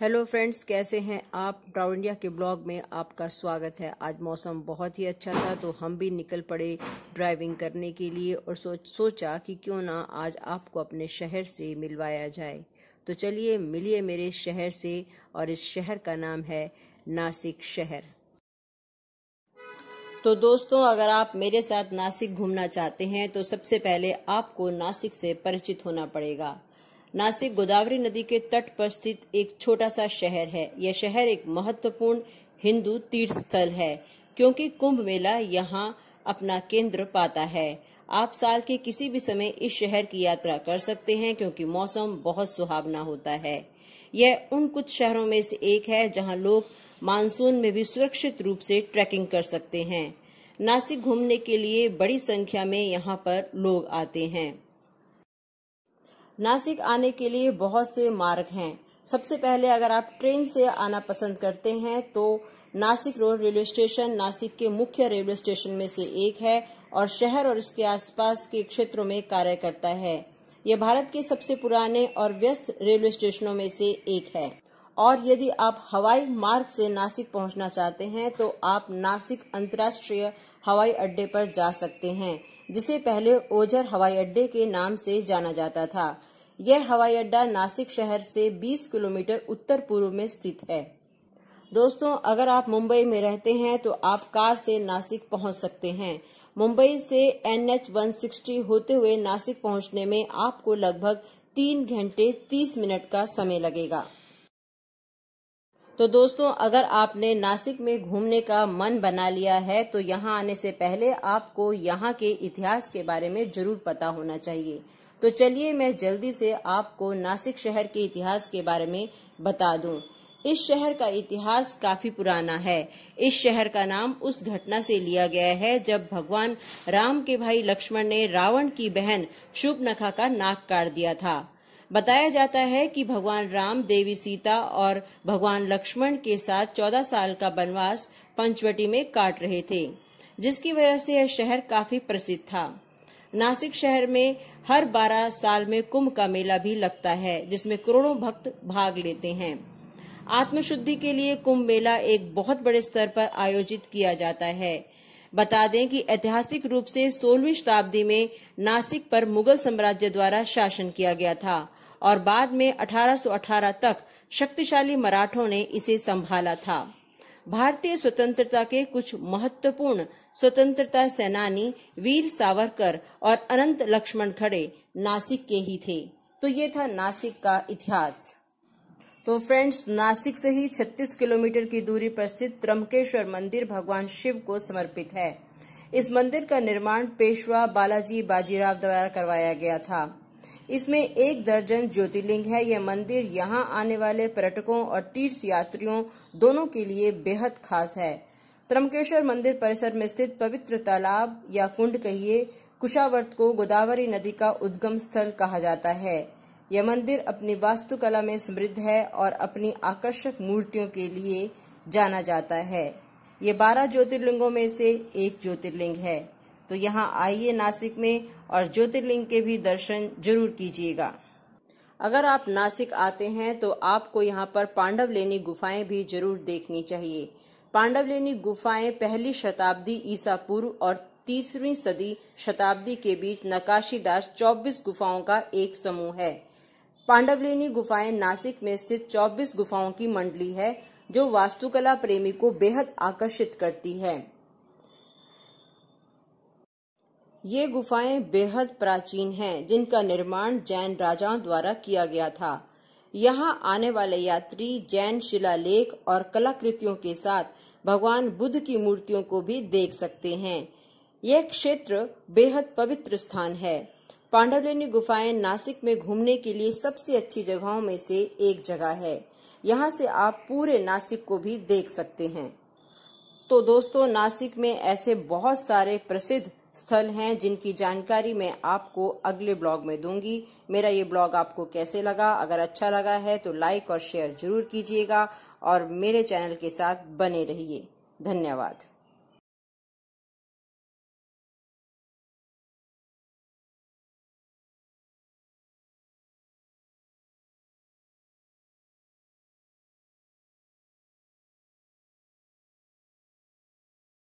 Hello friends कैसे हैं आप डाउन इंडिया के ब्लॉग में आपका स्वागत है आज मौसम बहुत ही अच्छा था तो हम भी निकल पड़े ड्राइविंग करने के लिए और सोच सोचा कि क्यों ना आज आपको अपने शहर से मिलवाया जाए तो चलिए मिलिए मेरे शहर से और इस शहर का नाम है नासिक शहर तो दोस्तों अगर आप मेरे साथ नासिक घूमना चाहते हैं तो सबसे पहले आपको नासिक से परिचित होना पड़ेगा नासिक गोदावरी नदी के तट पर स्थित एक छोटा सा शहर है यह शहर एक महत्वपूर्ण हिंदू तीर्थ स्थल है क्योंकि कुंभ मेला यहाँ अपना केंद्र पाता है आप साल के किसी भी समय इस शहर की यात्रा कर सकते हैं क्योंकि मौसम बहुत सुहावना होता है यह उन कुछ शहरों में से एक है जहां लोग मानसून में भी सुरक्षित रूप से ट्रैकिंग कर सकते हैं नासिक घूमने के लिए बड़ी संख्या में यहाँ पर लोग आते हैं नासिक आने के लिए बहुत से मार्ग हैं सबसे पहले अगर आप ट्रेन से आना पसंद करते हैं तो Nashik road railway station Nashik के मुख्य रेलवे स्टेशन में से एक है और शहर और इसके आसपास के क्षेत्रों में कार्य करता है यह भारत के सबसे पुराने और व्यस्त रेलवे स्टेशनों में से एक है और यदि आप हवाई मार्ग से नासिक पहुंचना चाहते हैं तो आप नासिक अंतर्राष्ट्रीय हवाई अड्डे पर जा सकते हैं जिसे पहले ओझर हवाई अड्डे के नाम से जाना जाता था यह हवाई अड्डा नासिक शहर से 20 किलोमीटर उत्तर पूर्व में स्थित है दोस्तों अगर आप मुंबई में रहते हैं तो आप कार से नासिक पहुंच सकते हैं मुंबई से एन एच वन सिक्सटी होते हुए नासिक पहुंचने में आपको लगभग तीन घंटे तीस मिनट का समय लगेगा तो दोस्तों अगर आपने नासिक में घूमने का मन बना लिया है तो यहाँ आने से पहले आपको यहाँ के इतिहास के बारे में जरूर पता होना चाहिए तो चलिए मैं जल्दी से आपको नासिक शहर के इतिहास के बारे में बता दूं। इस शहर का इतिहास काफी पुराना है इस शहर का नाम उस घटना से लिया गया है जब भगवान राम के भाई लक्ष्मण ने रावण की बहन शुभ का नाक काट दिया था बताया जाता है कि भगवान राम देवी सीता और भगवान लक्ष्मण के साथ चौदह साल का वनवास पंचवटी में काट रहे थे जिसकी वजह से यह शहर काफी प्रसिद्ध था नासिक शहर में हर 12 साल में कुंभ का मेला भी लगता है जिसमें करोड़ों भक्त भाग लेते हैं आत्मशुद्धि के लिए कुंभ मेला एक बहुत बड़े स्तर पर आयोजित किया जाता है बता दें कि ऐतिहासिक रूप से सोलहवीं शताब्दी में नासिक पर मुगल साम्राज्य द्वारा शासन किया गया था और बाद में 1818 तक शक्तिशाली मराठों ने इसे संभाला था भारतीय स्वतंत्रता के कुछ महत्वपूर्ण स्वतंत्रता सेनानी वीर सावरकर और अनंत लक्ष्मण खड़े नासिक के ही थे तो ये था नासिक का इतिहास तो फ्रेंड्स नासिक से ही 36 किलोमीटर की दूरी पर स्थित त्रमकेश्वर मंदिर भगवान शिव को समर्पित है इस मंदिर का निर्माण पेशवा बालाजी बाजीराव द्वारा करवाया गया था इसमें एक दर्जन ज्योतिर्लिंग है यह मंदिर यहाँ आने वाले पर्यटकों और तीर्थ यात्रियों दोनों के लिए बेहद खास है त्रमकेश्वर मंदिर परिसर में स्थित पवित्र तालाब या कुंड कहिए कुशावर्त को गोदावरी नदी का उद्गम स्थल कहा जाता है यह मंदिर अपनी वास्तुकला में समृद्ध है और अपनी आकर्षक मूर्तियों के लिए जाना जाता है ये बारह ज्योतिर्लिंगों में से एक ज्योतिर्लिंग है तो यहाँ आइए नासिक में और ज्योतिर्लिंग के भी दर्शन जरूर कीजिएगा अगर आप नासिक आते हैं तो आपको यहाँ पर पांडव लेनी गुफाएं भी जरूर देखनी चाहिए पांडव लेनी गुफाएं पहली शताब्दी ईसा पूर्व और तीसवीं सदी शताब्दी के बीच नकाशीदार 24 गुफाओं का एक समूह है पांडवलेनी गुफाएं नासिक में स्थित 24 गुफाओं की मंडली है जो वास्तुकला प्रेमी को बेहद आकर्षित करती है ये गुफाएं बेहद प्राचीन हैं जिनका निर्माण जैन राजाओं द्वारा किया गया था यहाँ आने वाले यात्री जैन शिलालेख और कलाकृतियों के साथ भगवान बुद्ध की मूर्तियों को भी देख सकते हैं यह क्षेत्र बेहद पवित्र स्थान है पांडवलेनी गुफाएं नासिक में घूमने के लिए सबसे अच्छी जगहों में से एक जगह है यहाँ से आप पूरे नासिक को भी देख सकते हैं तो दोस्तों नासिक में ऐसे बहुत सारे प्रसिद्ध स्थल हैं जिनकी जानकारी मैं आपको अगले ब्लॉग में दूंगी मेरा ये ब्लॉग आपको कैसे लगा अगर अच्छा लगा है तो लाइक और शेयर जरूर कीजिएगा और मेरे चैनल के साथ बने रहिए धन्यवाद